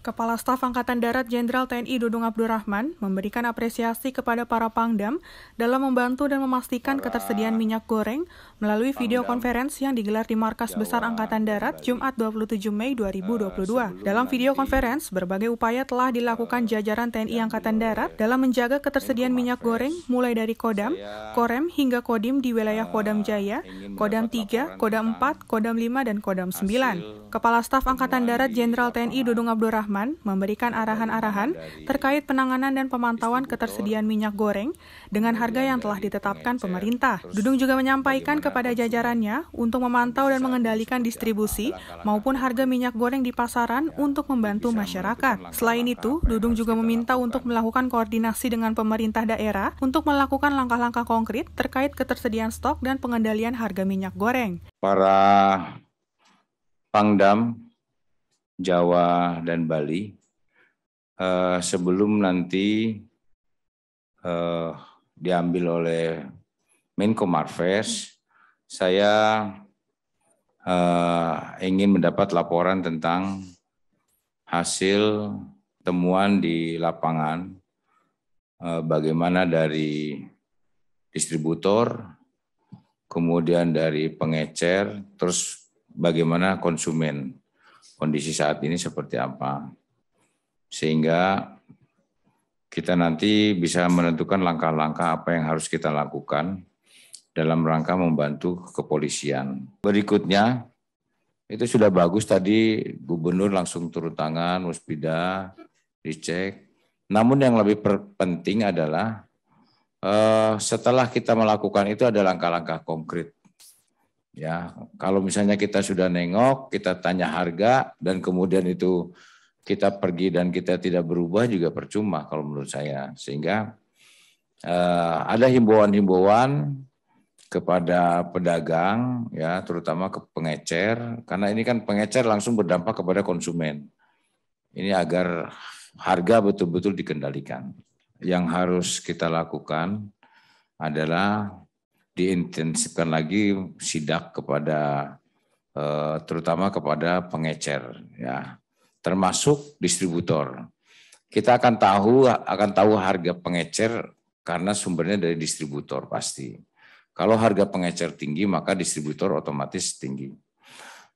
Kepala Staf Angkatan Darat Jenderal TNI Dudung Abdurrahman memberikan apresiasi kepada para Pangdam dalam membantu dan memastikan para ketersediaan minyak goreng melalui Pangdam video konferensi yang digelar di Markas Jawa, ya Besar Angkatan Darat Jumat 27 Mei 2022. Eh, dalam video konferensi, berbagai upaya telah dilakukan eh, jajaran TNI Angkatan Darat dalam menjaga ketersediaan minyak goreng mulai dari Kodam, Korem hingga Kodim di wilayah eh, Kodam Jaya, Kodam 3, Kodam 4, Kodam 5, dan Kodam 9. Kepala Staf Angkatan Darat Jenderal TNI Dudung Abdurrahman Rahman memberikan arahan-arahan terkait penanganan dan pemantauan ketersediaan minyak goreng dengan harga yang telah ditetapkan pemerintah. Dudung juga menyampaikan kepada jajarannya untuk memantau dan mengendalikan distribusi maupun harga minyak goreng di pasaran untuk membantu masyarakat. Selain itu, Dudung juga meminta untuk melakukan koordinasi dengan pemerintah daerah untuk melakukan langkah-langkah konkret terkait ketersediaan stok dan pengendalian harga minyak goreng. Para Pangdam Jawa dan Bali eh, sebelum nanti eh, diambil oleh Menko Marves saya eh, ingin mendapat laporan tentang hasil temuan di lapangan eh, bagaimana dari distributor kemudian dari pengecer terus bagaimana konsumen kondisi saat ini seperti apa. Sehingga kita nanti bisa menentukan langkah-langkah apa yang harus kita lakukan dalam rangka membantu kepolisian. Berikutnya, itu sudah bagus tadi gubernur langsung turun tangan, muspida, dicek. Namun yang lebih penting adalah eh, setelah kita melakukan itu ada langkah-langkah konkret Ya, kalau misalnya kita sudah nengok, kita tanya harga dan kemudian itu kita pergi dan kita tidak berubah juga percuma kalau menurut saya. Sehingga eh, ada himbauan-himbauan kepada pedagang ya, terutama ke pengecer karena ini kan pengecer langsung berdampak kepada konsumen. Ini agar harga betul-betul dikendalikan. Yang harus kita lakukan adalah diintensifkan lagi sidak kepada eh, terutama kepada pengecer ya termasuk distributor kita akan tahu akan tahu harga pengecer karena sumbernya dari distributor pasti kalau harga pengecer tinggi maka distributor otomatis tinggi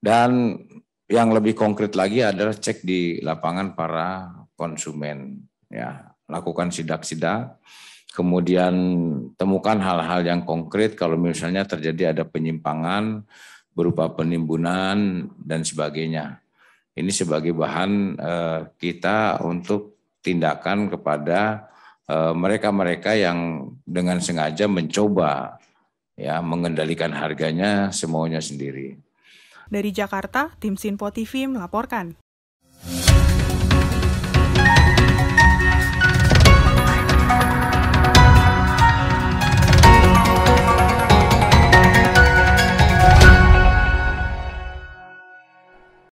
dan yang lebih konkret lagi adalah cek di lapangan para konsumen ya lakukan sidak-sidak kemudian temukan hal-hal yang konkret kalau misalnya terjadi ada penyimpangan berupa penimbunan dan sebagainya. Ini sebagai bahan eh, kita untuk tindakan kepada eh, mereka-mereka yang dengan sengaja mencoba ya mengendalikan harganya semuanya sendiri. Dari Jakarta, tim Sinpo TV melaporkan.